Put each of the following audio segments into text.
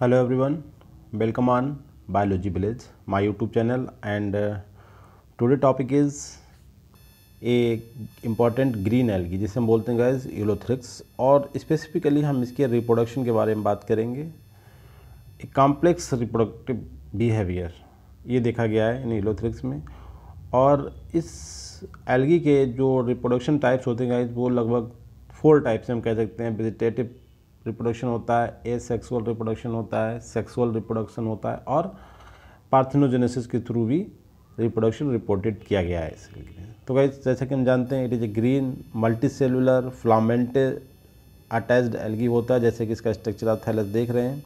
Hello everyone welcome on biology village my YouTube channel and today topic is a important green green algae जिसे हम बोलते हैं guys Ulothrix और specifically हम इसके रिप्रोडक्शन के बारे में बात करेंगे एक कॉम्प्लेक्स रिप्रोडक्टिव बिहेवियर ये देखा गया है इन यूलोथ्रिक्स में और इस एल्गी के जो रिप्रोडक्शन टाइप्स होते हैं गाइज वो लगभग फोर टाइप्स हम कह सकते हैं वेजिटेटिव रिप्रोडक्शन होता है ए सेक्सुअल रिप्रोडक्शन होता है सेक्सुअल रिप्रोडक्शन होता है और पार्थिनोजेनेसिस के थ्रू भी रिप्रोडक्शन रिपोर्टेड किया गया है इसके लिए तो भाई जैसे कि हम जानते हैं it is a green multicellular filamentous attached algae होता है जैसे कि इसका स्ट्रक्चर आप थैलस देख रहे हैं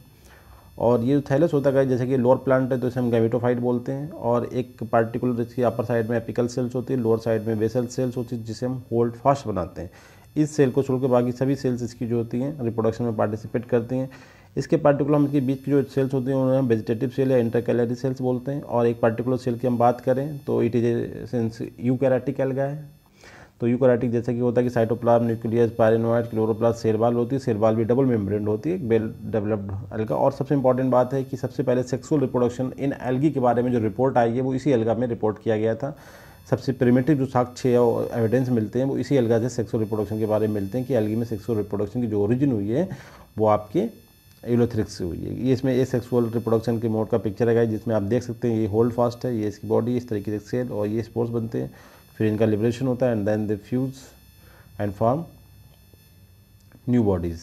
और ये जो थैलस होता है जैसे कि लोअर प्लांट है तो इसे हम गैमिटोफाइट बोलते हैं और एक पार्टिकुलर इसकी अपर साइड में एपिकल सेल्स होती है लोअर साइड में बेसल सेल्स होती है जिसे हम होल्ड फास्ट बनाते हैं इस सेल को छोड़कर बाकी सभी सेल्स इसकी जो होती हैं रिप्रोडक्शन में पार्टिसिपेट करती हैं इसके पार्टिकुलर हम इसके बीच की जो सेल्स होती हैं उन्हें वेजिटेटिव सेल या इंटरकैलरी सेल्स बोलते हैं और एक पार्टिकुलर सेल की हम बात करें तो it is a sense eukaryotic alga है तो यू कैराटिक जैसे कि होता है कि cytoplasm nucleus pyrenoid chloroplast cell wall होती है सेरवाल भी डबल मेम्ब्रेन होती है एक वेल डेवलप्ड एल्गा और सबसे इंपॉर्टेंट बात है कि सबसे पहले सेक्सुअल रिप्रोडक्शन इन एल्गी के बारे में जो रिपोर्ट आई है वो इसी एल्गा में रिपोर्ट किया गया था सबसे प्रिमेटिव जो साक्ष्य और एविडेंस मिलते हैं वो इसी अलगा सेक्सुअल रिप्रोडक्शन के बारे में मिलते हैं कि अलगी में सेक्सुअल रिप्रोडक्शन की जो ओरिजिन हुई है वो आपके एलोथ्रिक्स से हुई है ये इसमें ए सेक्सुअल रिप्रोडक्शन के मोड का पिक्चर है जिसमें आप देख सकते हैं ये होल्ड फास्ट है ये इसकी बॉडी इस तरीके से सेल और ये स्पोर्ट्स बनते हैं फिर इनका लिब्रेशन होता है and then they fuse and form new bodies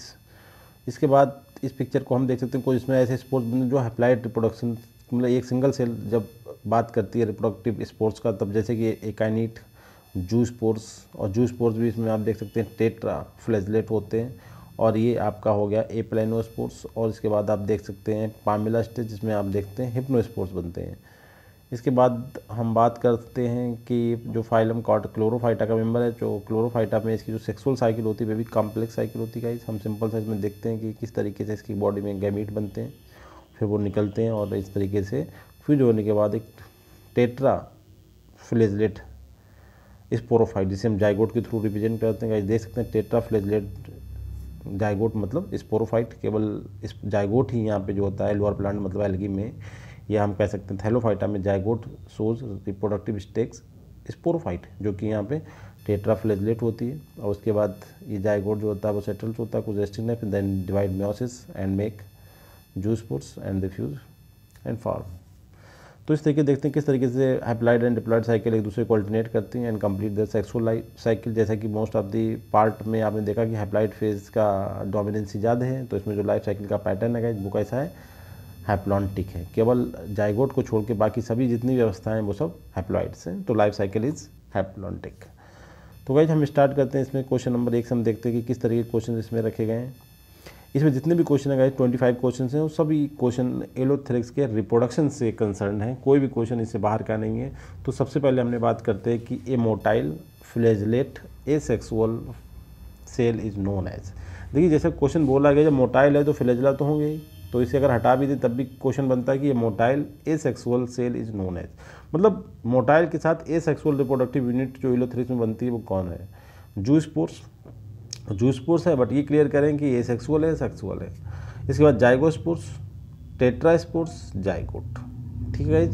इसके बाद इस पिक्चर को हम देख सकते हैं कुछ इसमें ऐसे स्पोर्ट्स बनते हैं जो हेप्लाइड रिप्रोडक्शन मतलब एक सिंगल सेल जब बात करती है रिप्रोडक्टिव स्पोर्ट्स का तब जैसे कि एकाइनिट जू स्पोर्ट्स और जू स्पोर्ट्स भी इसमें आप देख सकते हैं टेट्रा फ्लैजलेट होते हैं और ये आपका हो गया ए प्लेनो स्पोर्ट्स और इसके बाद आप देख सकते हैं पामिला स्टेज जिसमें आप देखते हैं हिप्नो स्पोर्ट्स बनते हैं इसके बाद हम बात करते हैं कि जो फाइलम कॉट क्लोरोफाइटा का मेंबर है जो क्लोरोफाइटा में इसकी जो सेक्सुअल साइकिल होती है वे भी कॉम्प्लेक्स साइकिल होती है हम सिंपल साइज में देखते हैं कि किस तरीके से इसकी बॉडी में गैमिट बनते हैं फिर वो निकलते हैं और इस तरीके से फ्यूज होने के बाद एक टेट्रा फ्लेजलेट इस पोरोफाइट जिसे हम जायगोट के थ्रू रिप्रेजेंट करते हैं देख सकते हैं टेट्रा फ्लेजलेट जायगोट मतलब स्पोरोफाइट केवल इस जायगोट ही यहाँ पे जो होता है एलवार प्लांट मतलब एलगी में या हम कह सकते हैं थैलोफाइटा में zygote shows reproductive stages sporophyte जो कि यहाँ पे फ्लेजलेट होती है और उसके बाद ये जायगोट जो होता है वो सेटल्स होता है कुछ resting then divide meiosis and make zoospores and the fuse and form तो इस तरीके देखते हैं किस तरीके से हैप्लाइड एंड डिप्लॉयड साइकिल एक दूसरे को अल्टरनेट करती हैं and complete the sexual life cycle जैसा कि मोस्ट ऑफ दी पार्ट में आपने देखा कि हैप्लाइड फेज का डोमिनेंसी ज़्यादा है तो इसमें जो लाइफ साइकिल का पैटर्न है वो कैसा है हैप्लॉन्टिक है केवल जायगोट को छोड़ के बाकी सभी जितनी व्यवस्थाएँ वो सब हैप्लॉइड्स हैं तो लाइफ साइकिल इज़ हैप्लॉन्टिक तो गाइज हम स्टार्ट करते हैं इसमें क्वेश्चन नंबर एक से हम देखते हैं कि किस तरीके के क्वेश्चन इसमें रखे गए हैं इसमें जितने भी क्वेश्चन आए ट्वेंटी फाइव क्वेश्चन हैं वो सभी क्वेश्चन एलोथ्रिक्स के रिप्रोडक्शन से कंसर्न है कोई भी क्वेश्चन इससे बाहर का नहीं है तो सबसे पहले हमने बात करते हैं कि a motile flagellate asexual cell is known as देखिए जैसे क्वेश्चन बोला गया जब मोटाइल है तो फ्लेजला तो होंगे ही तो इसे अगर हटा भी दें तब भी क्वेश्चन बनता है कि ये motile asexual cell is known as मतलब मोटाइल के साथ ए सेक्सुअल रिप्रोडक्टिव यूनिट जो एलोथेरिक्स में बनती है वो कौन है जूस पोर्स जूसपोर्स है बट ये क्लियर करें कि ये सेक्सुअल है सेक्सुअल है इसके बाद जाइगोस्पोर्स पुरुष टेट्रा स्पोर्ट्स जायगोट ठीक है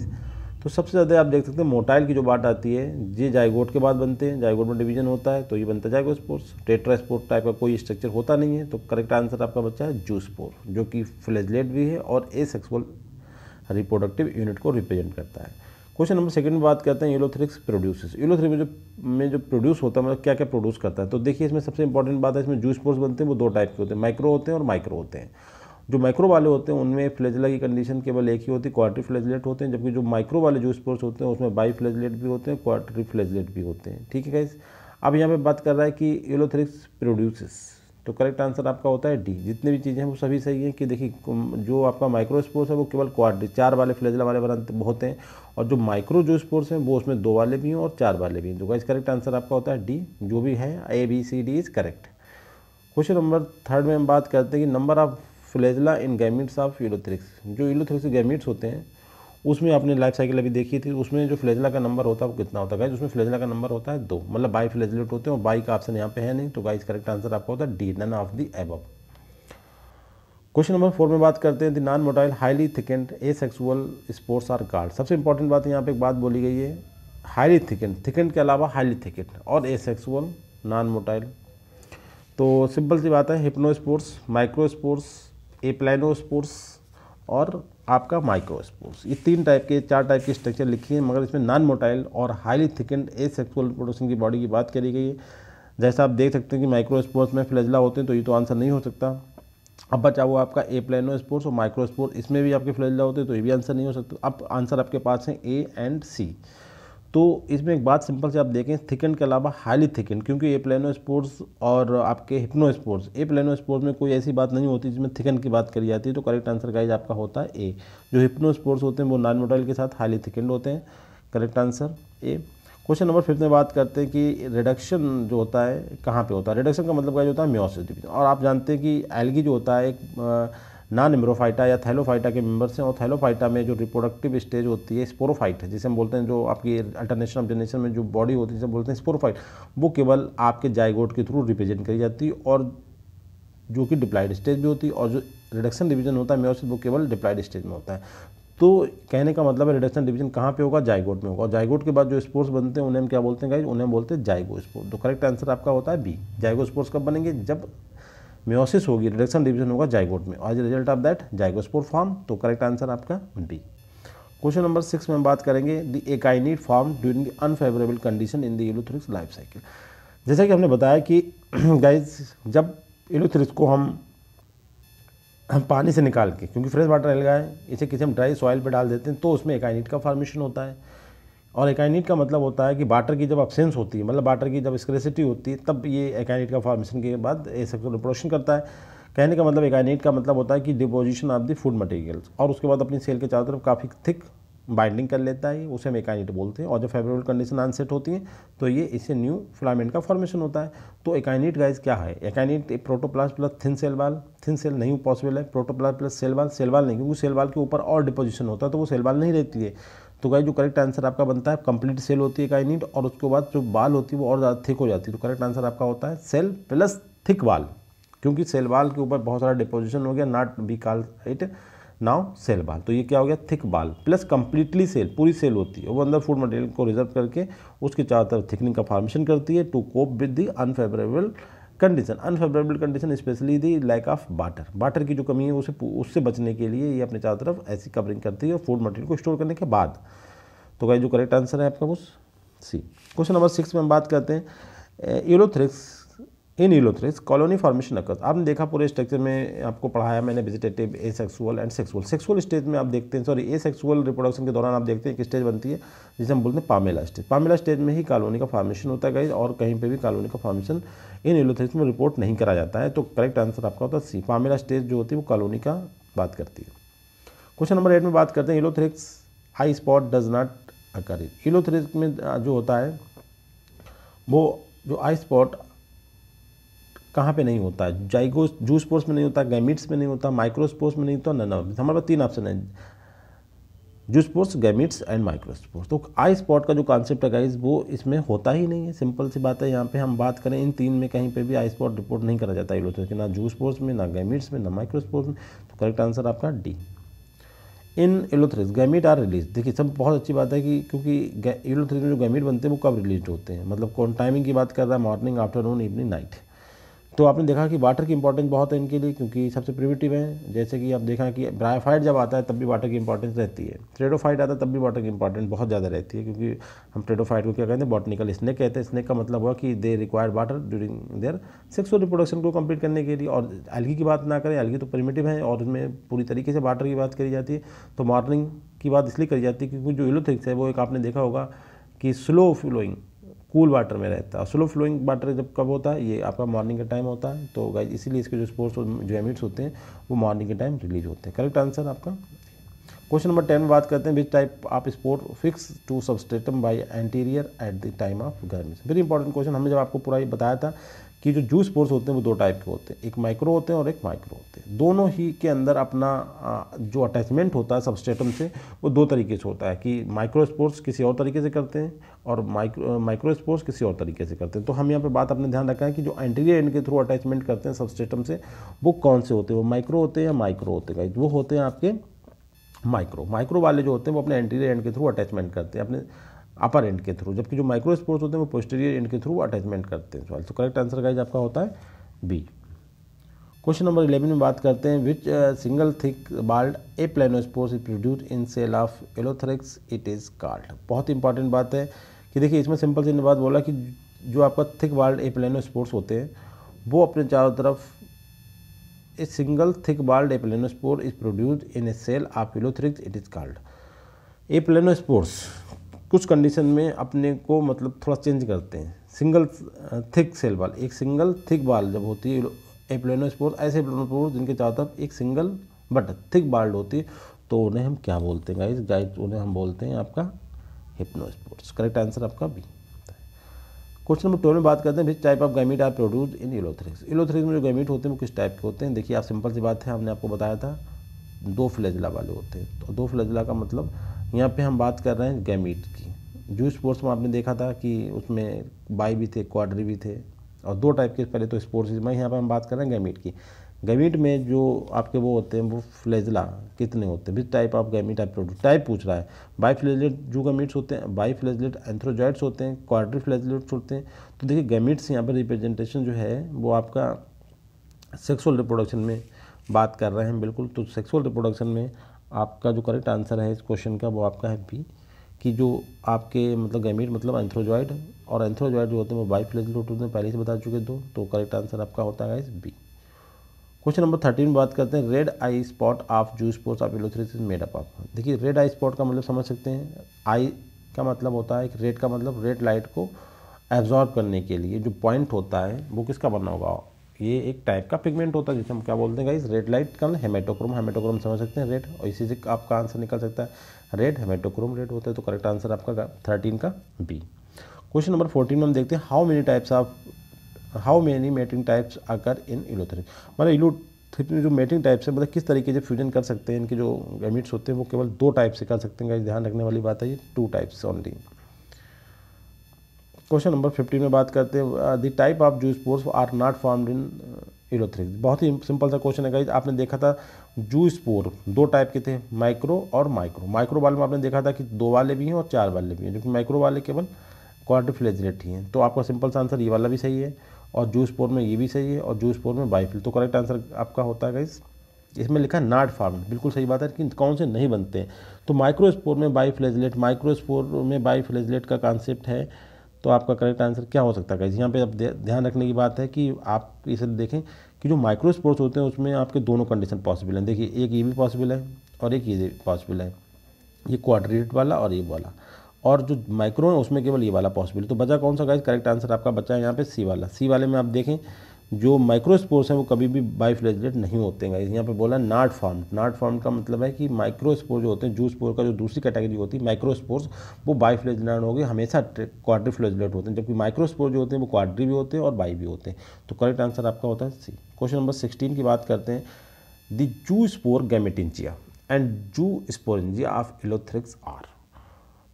तो सबसे ज़्यादा आप देख सकते हैं मोटाइल की जो बात आती है ये जायगोट के बाद बनते हैं जायगोट में डिवीजन होता है तो ये बनता है zygospores tetraspore type का कोई स्ट्रक्चर होता नहीं है तो करेक्ट आंसर आपका बच्चा है जूसपोर जो कि फ्लेजलेट भी है और ए सेक्सुअल रिप्रोडक्टिव यूनिट को रिप्रेजेंट करता है क्वेश्चन नंबर सेकंड बात करते हैं यूलोथ्रिक्स प्रोड्यूसेस यूलोथ्रिक में जो में जो प्रोड्यूस होता है मतलब क्या क्या प्रोड्यूस करता है तो देखिए इसमें सबसे इंपॉर्टेंट बात है इसमें जूस पोर्स बनते हैं वो दो टाइप के होते हैं माइक्रो होते हैं और माइक्रो होते हैं जो माइक्रो वाले होते हैं उनमें फ्लेजला की कंडीशन केवल एक ही होती है क्वार्टरी फ्लेजलेट होते हैं जबकि जो माइक्रो वाले जूस पोर्स होते हैं उसमें बाई फ्लेजलेट भी होते हैं क्वार्टरी फ्लेजलेट भी होते हैं ठीक है अब यहाँ पर बात कर रहा है कि यूलोथ्रिक्स प्रोड्यूसेस तो करेक्ट आंसर आपका होता है डी जितने भी चीज़ें हैं वो सभी सही हैं कि देखिए जो आपका माइक्रो स्पोर्स है वो केवल क्वार चार वाले फ्लेजला वाले वरंत बहुत हैं और जो माइक्रो जो स्पोर्स हैं वो उसमें दो वाले भी हैं और चार वाले भी हैं तो इस करेक्ट आंसर आपका होता है डी जो भी है A B C D is correct question number third में हम बात करते हैं कि number of flagella in gametes of ulothrix जो यूलोथ्रिक्स गैमिट्स होते हैं उसमें आपने लाइफ साइकिल अभी देखी थी उसमें जो फ्लेजला का नंबर होता है वो कितना होता है उसमें फ्लेजला का नंबर होता है दो मतलब बाई फ्लेजलेट होते हैं और बाई का ऑप्शन यहाँ पे है नहीं तो गाइज करेक्ट आंसर आपका होता है D none of the above question number four में बात करते हैं the non motile highly thickened asexual spores are called सबसे इंपॉर्टेंट बात यहाँ पे एक बात बोली गई है हाईली थिकेंड थिकेंड के अलावा हाईली थिकेंड और ए सेक्सुअल नॉन मोटाइल तो सिंपल सी बात है hypnospores microspores aplanospores और आपका माइक्रोस्पोर्स ये तीन टाइप के चार टाइप के स्ट्रक्चर लिखी हैं मगर इसमें नॉन मोटाइल और highly thickened asexual production की बॉडी की बात करी गई है जैसा आप देख सकते हैं कि माइक्रोस्पोर्स में फ्लैजला होते हैं तो ये तो आंसर नहीं हो सकता अब बचा हुआ आपका ए प्लेनो स्पोर्स और माइक्रोस्पोर इसमें भी आपके फ्लैजला होते हैं तो ये भी आंसर नहीं हो सकता अब आंसर आपके पास है ए एंड सी तो इसमें एक बात सिंपल से आप देखें थिकन के अलावा हाईली थिकन क्योंकि ए प्लेनो स्पोर्ट्स और आपके hypnospores aplanospores में कोई ऐसी बात नहीं होती जिसमें थिकन की बात करी जाती है तो करेक्ट आंसर गाइज आपका होता है ए जो हिप्नो स्पोर्ट्स होते हैं वो नॉन मोटाइल के साथ हाईली थिकेंड होते हैं correct answer A question number fifth में बात करते हैं कि रिडक्शन जो होता है कहाँ पे होता है रिडक्शन का मतलब क्या होता है म्योसिस और आप जानते हैं कि एलगी जो होता है एक नान इम्रोफाइटा या थैलोफाइटा के मेंबर्स हैं और थैलोफाइटा में जो रिप्रोडक्टिव स्टेज होती है स्पोरोफाइट जिसे हम बोलते हैं जो आपकी अल्टरनेशन ऑफ में जो बॉडी होती है जिसे बोलते हैं स्पोरोफाइट वो केवल आपके जायगोट के थ्रू रिप्रेजेंट करी जाती है और जो कि डिप्लाइड स्टेज भी होती है और जो रिडक्शन डिवीजन होता है मेयोसिस वो केवल डिप्लाइड स्टेज में होता है तो कहने का मतलब है रिडक्शन डिवीजन कहाँ पे होगा जायगोट में होगा और जायगोट के बाद जो स्पोर्ट्स बनते हैं उन्हें हम क्या बोलते हैं गाइज उन्हें बोलते हैं जायगो स्पोर्ट तो करेक्ट आंसर आपका होता है बी जायगो स्पोर्ट्स कब बनेंगे जब म्योसिस होगी रिडक्शन डिविजन होगा जाइगोट में as result of that zygospore form तो करेक्ट आंसर आपका बी क्वेश्चन नंबर सिक्स में हम बात करेंगे the akinete form during the unfavourable condition in the ulothrix life cycle जैसा कि हमने बताया कि गाइज जब एलोथ्रिक्स को हम हम पानी से निकाल के क्योंकि फ्रेश वाटर अलगा है इसे किसी हम ड्राई सॉइल पर डाल देते हैं तो उसमें एकाइनिट का फॉर्मेशन होता है और एकाइनिट का मतलब होता है कि बाटर की जब अपसेंस होती है मतलब बाटर की जब स्क्रेसिटी होती है तब ये एकाइनिट का फॉर्मेशन के बाद एसेक्सुअल रिप्रोडक्शन करता है कहने का मतलब एकाइनिट का मतलब होता है कि deposition of the food materials और उसके बाद अपनी सेल के चारों तरफ काफ़ी थिक बाइंडिंग कर लेता है उसे हम एकाइनिट बोलते हैं और जब फेवरेबल कंडीशन अनसेट होती है तो ये इससे न्यू फिलामेंट का फॉर्मेशन होता है तो एकाइनिट गाइज क्या है akinete protoplast plus thin cell wall thin cell नहीं पॉसिबल है protoplast plus cell wall cell wall नहीं क्योंकि सेल वाल के ऊपर और डिपोजिशन होता है तो वो सेल वाल नहीं रहती है तो गाइज जो करेक्ट आंसर आपका बनता है कंप्लीट सेल होती है काइनिट और उसके बाद जो बाल होती है वो और ज़्यादा थिक हो जाती है तो करेक्ट आंसर आपका होता है सेल प्लस थिक बाल क्योंकि सेल बाल के ऊपर बहुत सारा डिपोजिशन हो गया not be call it now cell wall तो ये क्या हो गया thick wall plus completely cell पूरी सेल होती है वो अंदर फूड मटेरियल को रिजर्व करके उसके चारों तरफ थिकनिंग का फॉर्मेशन करती है to cope with the unfavourable condition unfavourable condition specially the lack of water water की जो कमी है उसे उससे बचने के लिए ये अपने चारों तरफ ऐसी कवरिंग करती है फूड मटेरियल को स्टोर करने के बाद तो क्या जो करेक्ट आंसर है आपका कुछ सी क्वेश्चन नंबर सिक्स में हम बात करते हैं ulothrix in ulothrix colony formation occurs आपने देखा पूरे स्ट्रक्चर में आपको पढ़ाया मैंने vegetative asexual and sexual sexual stage में आप देखते हैं सॉरी ए सेक्सुअल रिप्रोडक्शन के दौरान आप देखते हैं एक स्टेज बनती है जिसे हम बोलते हैं पामेला स्टेज पामेला स्टेज में ही कॉलोनी का फॉर्मेशन होता है और कहीं पर भी कॉलोनी का फॉर्मेशन इन यूलोथ्रिस में रिपोर्ट नहीं करा जाता है तो करेक्ट आंसर आपका होता है सी पामेला स्टेज जो होती है वो कॉलोनी का बात करती है क्वेश्चन नंबर एट में बात करते हैं ulothrix eye spot does not occur ulothrix में जो होता है वो जो आई स्पॉट कहाँ पे नहीं होता है जाइगो जूसपोर्स में नहीं होता गैमिट्स में नहीं होता माइक्रोस्पोर्स में नहीं होता नन ऑफ हमारे पास तीन ऑप्शन है जूसपोर्स गैमिट्स एंड माइक्रोस्पोर्स तो आई स्पॉट का जो कॉन्सेप्ट है गाइज वो इसमें होता ही नहीं है सिंपल सी बात है यहाँ पे हम बात करें इन तीन में कहीं पे भी आई स्पॉट रिपोर्ट नहीं करा जाता है तो ना जूस पोर्स में ना गैमिट्स में ना माइक्रोस्पोर्स में तो करेक्ट आंसर आपका D in ulothrix gamete are release देखिए सब बहुत अच्छी बात है कि क्योंकि एलोथ्रिस में जो गैमिट बनते हैं वो कब रिलीज होते हैं मतलब कौन टाइमिंग की बात कर रहा है मॉर्निंग आफ्टरनून इवनिंग नाइट तो आपने देखा कि वाटर की इंपॉर्टेंस बहुत है इनके लिए क्योंकि सबसे प्रिविटिव है जैसे कि आप देखा कि ब्रायोफाइट जब आता है तब भी वाटर की इंपॉर्टेंस रहती है ट्रेडोफाइट आता है तब भी वाटर की इंपॉर्टेंस बहुत ज़्यादा रहती है क्योंकि हम ट्रेडोफाइट को क्या कहते हैं बॉटनिकल स्नेक कहते हैं स्नेक का मतलब हुआ कि they require water during their sexual reproduction को कंप्लीट करने के लिए और एल्गी की बात ना करें एल्गी तो प्रिमेटिव है और उसमें पूरी तरीके से वाटर की बात करी जाती है तो मॉर्निंग की बात इसलिए करी जाती है क्योंकि जो इलोथिक्स है वो एक आपने देखा होगा कि स्लो फ्लोइंग कूल वाटर में रहता है स्लो फ्लोइंग वाटर जब कब होता है ये आपका मॉर्निंग का टाइम होता है तो गाइज इसीलिए इसके जो स्पोर्ट्स जो एमिट्स होते हैं वो मॉर्निंग के टाइम रिलीज होते हैं करेक्ट आंसर आपका क्वेश्चन नंबर टेन में बात करते हैं which type of spore fix to substratum by anterior at the time of गर्मी वेरी इंपॉर्टेंट क्वेश्चन हमने जब आपको पूरा ये बताया था कि जो जूस पोर्स होते हैं वो दो टाइप के होते हैं एक माइक्रो होते हैं और एक माइक्रो होते हैं दोनों ही के अंदर अपना जो अटैचमेंट होता है सबस्टेटम से वो दो तरीके से होता है कि माइक्रो स्पोर्ट्स किसी और तरीके से करते हैं और माइक्रो माइक्रो स्पोर्ट्स किसी और तरीके से करते हैं तो हम यहाँ पे बात अपने ध्यान रखा है कि जो एंटीरियर एंड के थ्रू अटैचमेंट करते हैं सबस्टेटम से वो कौन से होते हैं वो माइक्रो होते हैं या माइक्रो होते हैं वो होते हैं आपके माइक्रो माइक्रो वाले जो होते हैं वो अपने एंटीरियर एंड के थ्रू अटैचमेंट करते हैं अपने अपर एंड के थ्रू जबकि जो माइक्रो स्पोर्ट्स होते हैं वो पोस्टीरियर एंड के थ्रू अटैचमेंट करते हैं तो करेक्ट आंसर गाइज आपका होता है बी क्वेश्चन नंबर इलेवन में बात करते हैं which single thick walled a spores is produce in cell of ulothrix it is called बहुत इंपॉर्टेंट बात है कि देखिए इसमें सिंपल सी बात बोला कि जो आपका थिक बाल्ड ए स्पोर्ट्स होते हैं वो अपने चारों तरफ A single thick balled aplanospore is produced in a cell of it is is called. Aplanospores कुछ कंडीशन में अपने को मतलब थोड़ा चेंज करते हैं सिंगल थिक सेल बाल एक सिंगल थिक बाल जब होती है एप्लेनोस्पोर ऐसे एप्लेनोस्पोर जिनके चारों तरफ एक सिंगल बट थिक बाल्ड होती है तो उन्हें हम क्या बोलते हैं गाइज गाइज उन्हें हम बोलते हैं आपका हिप्नोस्पोर्ट्स करेक्ट आंसर आपका बी क्वेश्चन नंबर ट्वेल्व में बात करते हैं which type of gamete are produce in ulothrix ulothrix में जो गैमिट होते हैं वो किस टाइप के होते हैं देखिए आप सिंपल सी बात है हमने आपको बताया था दो फ्लैजला वाले होते हैं तो दो फ्लैजला का मतलब यहाँ पे हम बात कर रहे हैं गैमिट की जो स्पोर्ट्स में आपने देखा था कि उसमें बाई भी थे क्वाड्री भी थे और दो टाइप के पहले तो स्पोर्ट्स में यहाँ पर हम बात कर रहे हैं गैमिट की गैमिट में जो आपके वो होते हैं वो फ्लेजला कितने होते हैं विच टाइप ऑफ गैमिट आप प्रोड्यूस टाइप पूछ रहा है बाई फ्लेजलेट जो गैमिट्स होते हैं बाई फ्लेजलेट एंथ्रोजाइट्स होते हैं क्वार्टर फ्लेजलेट्स होते हैं तो देखिए गैमिट्स यहाँ पर रिप्रेजेंटेशन जो है वो आपका सेक्सुअल रिप्रोडक्शन में बात कर रहे हैं बिल्कुल तो सेक्सुअल रिप्रोडक्शन में आपका जो करेक्ट आंसर है इस क्वेश्चन का वो आपका है बी कि जो आपके मतलब गैमिट मतलब एंथ्रोजॉइड और एंथ्रोजॉइड जो होते हैं वो बाई फ्लेजलेट होते हैं पहले से बता चुके दो तो करेक्ट आंसर आपका होता है इस बी क्वेश्चन नंबर थर्टीन बात करते हैं red eye spot of zoospores of ulothrix made up of देखिए रेड आई स्पॉट का मतलब समझ सकते हैं आई का मतलब होता है कि रेड का मतलब रेड लाइट को एब्जॉर्ब करने के लिए जो पॉइंट होता है वो किसका बना होगा ये एक टाइप का पिगमेंट होता है जिसे हम क्या बोलते हैं गाइस रेड लाइट का हेमेटोक्रोम मतलब हेमेटोक्रोम समझ सकते हैं रेड और इसी से आपका आंसर निकल सकता है रेड हेमेटोक्रोम रेड होता है तो करेक्ट आंसर आपका थर्टीन का बी क्वेश्चन नंबर फोर्टीन में हम देखते हैं how many types of how many mating types occur in इलोथेरिक मतलब इलो थ्री जो मेटिंग टाइप्स है मतलब किस तरीके से फ्यूजन कर सकते हैं इनके जो गैमिट्स होते हैं वो केवल दो टाइप से कर सकते हैं गाइस ध्यान रखने वाली बात है ये two types only question number fifty में बात करते हैं the type of zoospores are not formed in ulothrix बहुत ही सिंपल सा क्वेश्चन है गाइज आपने देखा था जू स्पोर दो टाइप के थे माइक्रो और माइक्रो माइक्रो वाले में आपने देखा था कि दो वाले भी हैं और चार वाले भी हैं जबकि माइक्रो वाले केवल क्वार्टिफ्लेजलेट ही हैं तो आपका सिंपल सा आंसर ये वाला भी सही है और जूस पोर में ये भी सही है और जूस पोर में बाइफिल तो करेक्ट आंसर आपका होता है गाइस इसमें लिखा है नाट फार्म बिल्कुल सही बात है कि कौन से नहीं बनते हैं तो माइक्रोस्पोर में बाई फ्लेजलेट माइक्रोस्पोर में बाई फ्लेजलेट का कॉन्सेप्ट है तो आपका करेक्ट आंसर क्या हो सकता है यहाँ पे अब ध्यान रखने की बात है कि आप इसे देखें कि जो माइक्रोस्पोर्स होते हैं उसमें आपके दोनों कंडीशन पॉसिबल हैं देखिए एक ये भी पॉसिबल है और एक ये पॉसिबल है ये क्वाड्रेट वाला और ये वाला और जो माइक्रो है उसमें केवल ये वाला पॉसिबल तो बचा कौन सा गाइज करेक्ट आंसर आपका बचा है यहाँ पे सी वाला सी वाले में आप देखें जो माइक्रो स्पोर्स हैं वो कभी भी बाईफ्लेजलेट नहीं होते हैं गाइज यहाँ पे बोला नाट फॉर्म नाट फॉर्म का मतलब है कि माइक्रो जो होते हैं जू स्पोर का जो दूसरी कैटेगरी होती है माइक्रो स्पोर्स वो बाईफ्लेजलेट होगी हमेशा फ्लेजलेट होते हैं जबकि माइक्रो जो होते हैं वो क्वाड्री भी होते हैं और बाई भी होते हैं तो करेक्ट आंसर आपका होता है सी क्वेश्चन नंबर सिक्सटीन की बात करते हैं the zoospore gametangia and zoosporangia of ulothrix are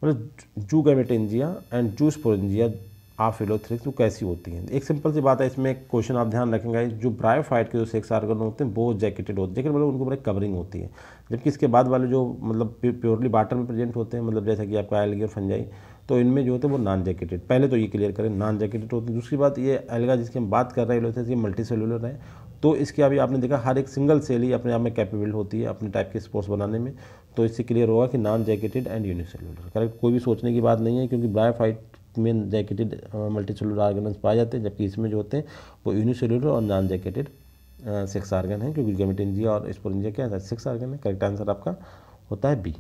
मतलब zoo zoogametangia and sporangia of ulothrix वो तो कैसी होती हैं एक सिंपल सी बात है इसमें क्वेश्चन आप ध्यान रखेंगे जो ब्रायोफाइट के जो सेक्स आर्गन होते हैं बहुत जैकेटेड होते हैं जैकेट मतलब उनको बड़ी कवरिंग होती है जबकि इसके बाद वाले जो मतलब प्योरली वाटर में प्रेजेंट होते हैं मतलब जैसा कि आपका एलगी और फंजाई तो इनमें जो होते हैं वो नॉन जैकेटेड पहले तो ये क्लियर करें नॉन जैकेटेड होते हैं दूसरी बात ये एलगा जिसकी हम बात कर रहे हैं ये मल्टी सेलुलर है तो इसके अभी आपने देखा हर एक सिंगल सेल ही अपने आप में कैपेबल होती है अपने टाइप के स्पोर्ट्स बनाने में तो इससे क्लियर होगा कि non jacketed and unicellular correct कोई भी सोचने की बात नहीं है क्योंकि ब्रायफाइट में जैकेटेड मल्टी सेलुलर आर्गन पाए जाते हैं जबकि इसमें जो होते हैं वो यूनिसेलुलर और नॉन जैकेटेड सिक्स आर्गन है क्योंकि गेमेटेंजिया और स्पोरेंजिया क्या है सिक्स आर्गन है करेक्ट आंसर आपका होता है बी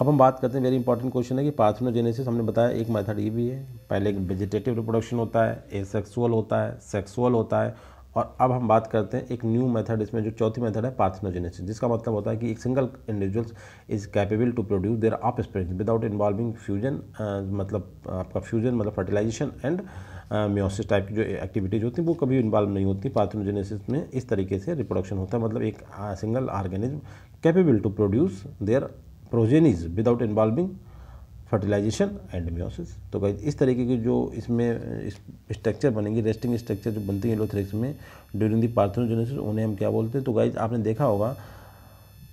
अब हम बात करते हैं वेरी इंपॉर्टेंट क्वेश्चन है कि पार्थनोजेनेसिस हमने बताया एक मेथड ये भी है पहले एक वेजिटेटिव रिप्रोडक्शन होता है ए सेक्सुअल होता है सेक्सुअल होता है और अब हम बात करते हैं एक न्यू मेथड इसमें जो चौथी मेथड है पार्थनोजेनेसिस जिसका मतलब होता है कि एक single individuals is capable to produce their offspring without involving fusion मतलब uh, आपका फ्यूजन मतलब फर्टिलाइजेशन एंड म्योसिस टाइप की जो एक्टिविटीज होती हैं वो कभी इन्वॉल्व नहीं होती पार्थनोजेनेसिस में इस तरीके से रिप्रोडक्शन होता है मतलब एक single organism capable to produce their progenies without involving fertilization and meiosis तो गाइज इस तरीके की जो इसमें स्ट्रक्चर बनेंगी रेस्टिंग स्ट्रक्चर जो बनती है लोथरिक्स में ड्यूरिंग दी पार्थनोजेनेसिस उन्हें हम क्या बोलते हैं तो गाइज आपने देखा होगा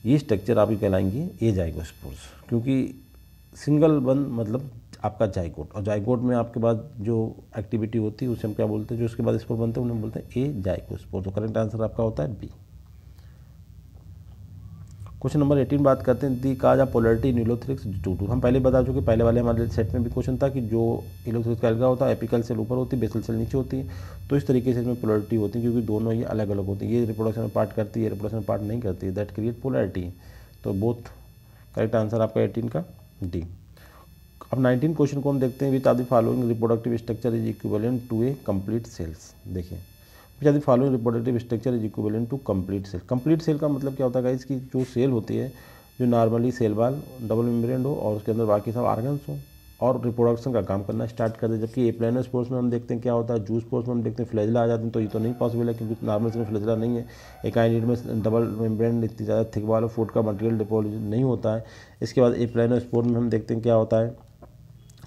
ये स्ट्रक्चर आपकी कहलाएंगी ए जाइगोस्पोर्स क्योंकि सिंगल वन मतलब आपका जाइकोट और जाइकोट में आपके बाद जो एक्टिविटी होती है उसे हम क्या बोलते हैं जो उसके बाद स्पोर बनते हैं उन्हें बोलते हैं ए जाइगोस्पोर तो करेक्ट आंसर आपका होता है बी क्वेश्चन नंबर एटीन बात करते हैं the cause of polarity in ulothrix two two हम पहले बता चुके पहले वाले हमारे सेट में भी क्वेश्चन था कि जो इलोथ्रिक्स का अलगा होता है एपिकल सेल ऊपर होती है बेसल सेल नीचे होती है तो इस तरीके से इसमें पोलरिटी होती है क्योंकि दोनों ये अलग अलग होती है ये रिप्रोडक्शन पार्ट करती है रिप्रोडक्शन पार्ट नहीं करती दैट क्रिएट पोलरिटी तो बोथ करेक्ट आंसर आपका एटीन का डी अब नाइनटीन क्वेश्चन को हम देखते हैं विद आदि following reproductive structure is equivalent to a complete cells देखिए which are the reproductive structure is equivalent to complete cell complete cell का मतलब क्या होता है इसकी जो सेल होती है जो normally cell wall double membrane हो और उसके अंदर बाकी सब आर्गन्स हो और रिप्रोडक्शन का काम करना स्टार्ट कर दे जबकि ए एप्लाइनर स्पोर्ट्स में हम देखते हैं क्या होता है जूस स्पोर्ट्स में हम देखते हैं फ्लैजला आ जाते हैं तो ये तो नहीं पॉसिबल है क्योंकि नॉर्मल से फ्लैजला नहीं है एक आई में डबल मेम्ब्रेन इतनी ज़्यादा थिक वाल फूड का मटेरियल डिपोजिट नहीं होता है इसके बाद एप्लाइनर स्पोर्ट में हम देखते हैं क्या होता है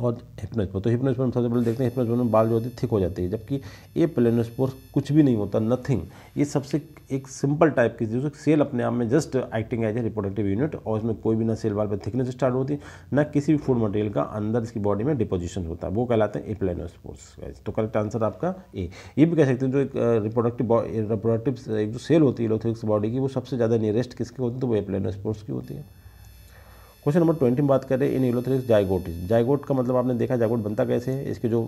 और हिप्नोस्पोर तो हिप्नोस्पोर में सबसे पहले देखते हैं हिप्नोस्पोर में बाल जो होते हैं थिक हो जाते हैं जबकि ए प्लेनोस्पोर कुछ भी नहीं होता नथिंग ये सबसे एक सिंपल टाइप की चीज़ सेल अपने आप में just acting as a reproductive unit और इसमें कोई भी ना सेल बाल पर थिकनेस स्टार्ट होती है ना किसी भी फूड मटेरियल का अंदर इसकी बॉडी में डिपोजिशन होता है वो कहलाते हैं ए प्लेनोस्पोर्स तो करेक्ट आंसर आपका ए ये भी कह सकते हैं जो एक रिपोडक्टिव रिपोडक्टिव एक जो सेल होती है लोथिक्स बॉडी की वो सबसे ज़्यादा नियरेस्ट किसकी होती है तो वो ए प्लेनोस्पोर्स की होती है क्वेश्चन नंबर ट्वेंटी में बात करें इन यूलोथ्रिक्स जाइगोटिस जायगोट का मतलब आपने देखा जायगोट बनता कैसे है इसके जो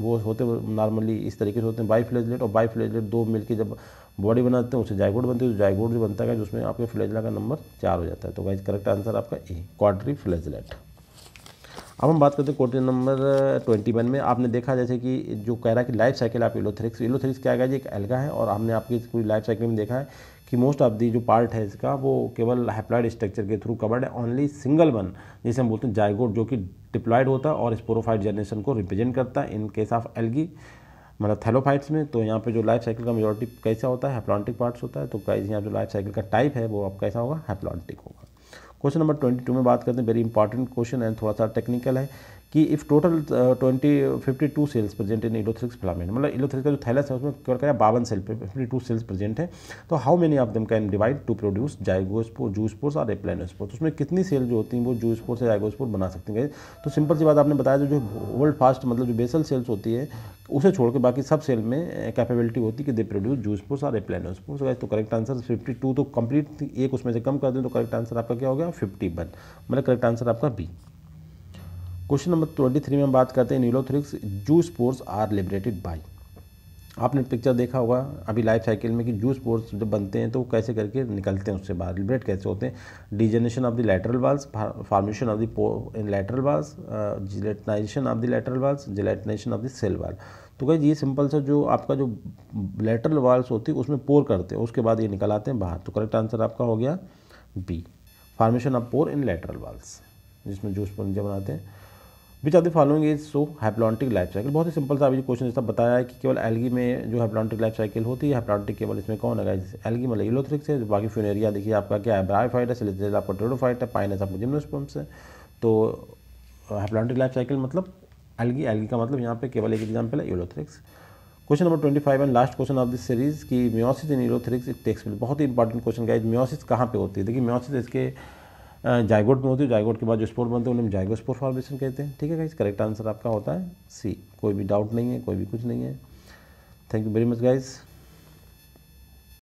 वो होते हैं नॉर्मली इस तरीके से होते हैं बाई फ्लेजलेट और बाई फ्लेजलेट दो मिलकर जब बॉडी बनाते हैं उससे जायगोट बनती है तो जायगोट जो बनता है उसमें आपके फ्लेजला का नंबर चार हो जाता है तो वाइज करेक्ट आंसर आपका ए क्वाड्री फ्लेजलेट अब हम बात करते हैं क्वेश्चन नंबर ट्वेंटी वन में आपने देखा जैसे कि जो कह रहा है कि लाइफ साइकिल आप इलोथ्रिक्स इलोथ्रिक्स क्या है जी एक एल्गा है और हमने आपकी पूरी लाइफ साइकिल में देखा है कि मोस्ट ऑफ दी जो पार्ट है इसका वो केवल हैप्लाइड स्ट्रक्चर के थ्रू कवर्ड है ओनली सिंगल वन जिसे हम बोलते हैं जायगोड जो कि डिप्लॉयड होता है और स्पोरोफाइड जनरेशन को रिप्रेजेंट करता है इन केस ऑफ एलगी मतलब थैलोफाइट्स में तो यहाँ पे जो लाइफ साइकिल का मेजोरिटी कैसा होता है हैप्लॉन्टिक पार्ट्स होता है तो कैसे यहाँ जो लाइफ साइकिल का टाइप है वो अब कैसा होगा हैप्लॉन्टिक होगा क्वेश्चन नंबर ट्वेंटी टू में बात करते हैं वेरी इंपॉर्टेंट क्वेश्चन एंड थोड़ा सा टेक्निकल है कि if total twenty fifty two cells present in ulothrix filament मतलब इलोथ्रिक्स का जो थैलस है उसमें क्या क्या बावन सेल पे फिफ्टी टू सेल्स प्रेजेंट है तो how many of them can divide to produce zygospore zoospores और स्पोर्स उसमें कितनी सेल जो होती हैं वो जूस्पोर से जाइगोस्पोर बना सकती हैं तो सिंपल सी बात आपने बताया जो वर्ल्ड फास्ट मतलब जो बेसल सेल्स होती है उसे छोड़ के बाकी सब सेल में कैपेबिलिटी uh, होती है कि दे प्रोड्यूस जूसपोर्स और एप्लाइनोस्पोर्स तो करेक्ट आंसर फिफ्टी टू तो कंप्लीट तो एक उसमें से कम कर दें तो करेक्ट आंसर आपका क्या हो गया फिफ्टी वन मतलब करेक्ट आंसर आपका B question number twenty three में हम बात करते हैं ulothrix zoospores are liberated by आपने पिक्चर देखा होगा अभी लाइफ साइकिल में कि जू स्पोर्ट्स जब बनते हैं तो कैसे करके निकलते हैं उससे बाहर लिबरेट कैसे होते हैं degeneration of the lateral walls formation of the lateral walls gelatinization of the lateral walls gelatinization of the cell wall तो कहीं ये सिंपल सा जो आपका जो लेटरल वाल्स होती है उसमें पोर करते हैं उसके बाद ये निकल आते हैं बाहर तो करेक्ट आंसर आपका हो गया B formation of pore in lateral walls जिसमें जूस पोर जब बनाते हैं which are the following is so haplontic life cycle बहुत ही सिंपल सा अभी क्वेश्चन जैसा बताया है कि केवल एलगी में जो हैप्लॉन्टिक लाइफ साइकिल होती है हैप्लॉन्टिक केवल इसमें कौन जैसे एलगी मतलब इलोथ्रिक्स है बाकी फ्यूनेरिया देखिए आपका क्या है ब्राइफाइट है सिलेजेल आपका ट्रोडोफाइट है पाइनस आपको जिम्नोस्पम्स है तो हैप्लॉन्टिक लाइफ साइकिल मतलब एलगी एलगी का मतलब यहाँ पे केवल एक एग्जाम्पल है ulothrix question number twenty five and last question of this series की meiosis in ulothrix it takes बहुत ही इंपॉर्टेंट क्वेश्चन का म्योसिस कहाँ पे होती है देखिए म्योसिस इसके जायगोट में होती है जायगोट के बाद जो स्पोर बनते हैं उन्हें जायगोस्पोर फॉर्मेशन कहते हैं ठीक है गाइज करेक्ट आंसर आपका होता है सी कोई भी डाउट नहीं है कोई भी कुछ नहीं है thank you very much guys